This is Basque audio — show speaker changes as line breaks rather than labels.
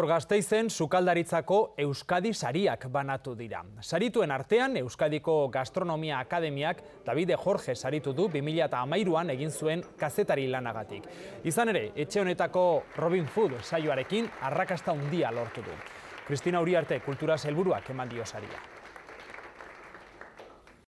Gazteizen sukaldaritzako Euskadi sariak banatu dira. Sarituen artean Euskadiko Gastronomia Akademiak Davide Jorge saritu du 2008an egin zuen kazetari lanagatik. Izan ere, etxe honetako Robin Food saioarekin arrakasta undia lortu du. Kristina Uriarte, kultura zelburuak eman dio saria.